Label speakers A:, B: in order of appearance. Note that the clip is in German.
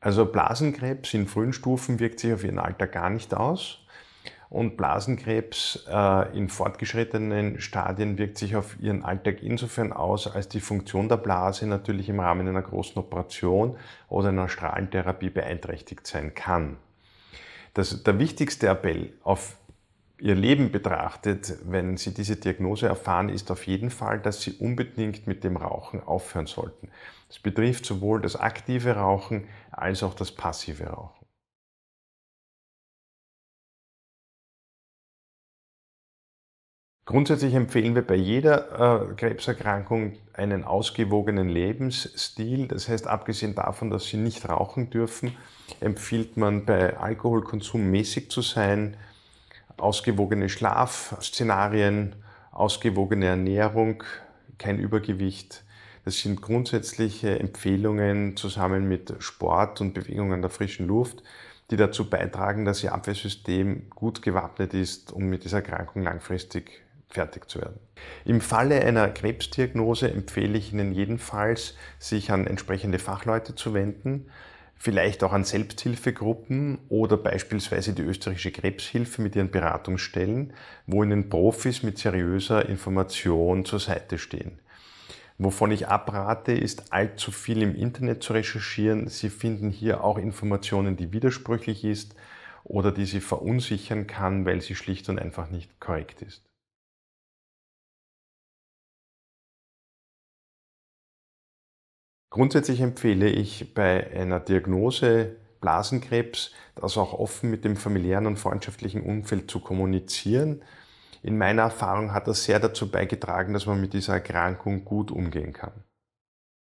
A: Also Blasenkrebs in frühen Stufen wirkt sich auf ihren Alter gar nicht aus.
B: Und Blasenkrebs äh, in fortgeschrittenen Stadien wirkt sich auf ihren Alltag insofern aus, als die Funktion der Blase natürlich im Rahmen einer großen Operation oder einer Strahlentherapie beeinträchtigt sein kann. Das, der wichtigste Appell auf ihr Leben betrachtet, wenn Sie diese Diagnose erfahren, ist auf jeden Fall, dass Sie unbedingt mit dem Rauchen aufhören sollten. Das betrifft sowohl das aktive
A: Rauchen als auch das passive Rauchen. Grundsätzlich empfehlen wir bei jeder
B: äh, Krebserkrankung einen ausgewogenen Lebensstil. Das heißt, abgesehen davon, dass Sie nicht rauchen dürfen, empfiehlt man bei Alkoholkonsum mäßig zu sein, ausgewogene Schlafszenarien, ausgewogene Ernährung, kein Übergewicht. Das sind grundsätzliche Empfehlungen zusammen mit Sport und Bewegung an der frischen Luft, die dazu beitragen, dass Ihr Abwehrsystem gut gewappnet ist, um mit dieser Erkrankung langfristig fertig zu werden. Im Falle einer Krebsdiagnose empfehle ich Ihnen jedenfalls, sich an entsprechende Fachleute zu wenden vielleicht auch an Selbsthilfegruppen oder beispielsweise die österreichische Krebshilfe mit ihren Beratungsstellen, wo ihnen Profis mit seriöser Information zur Seite stehen. Wovon ich abrate, ist allzu viel im Internet zu recherchieren. Sie finden hier auch Informationen, die widersprüchlich ist oder die Sie verunsichern
A: kann, weil sie schlicht und einfach nicht korrekt ist. Grundsätzlich empfehle ich bei
B: einer Diagnose Blasenkrebs, das auch offen mit dem familiären und freundschaftlichen Umfeld zu kommunizieren. In meiner Erfahrung hat das sehr dazu beigetragen, dass man mit dieser Erkrankung gut umgehen kann.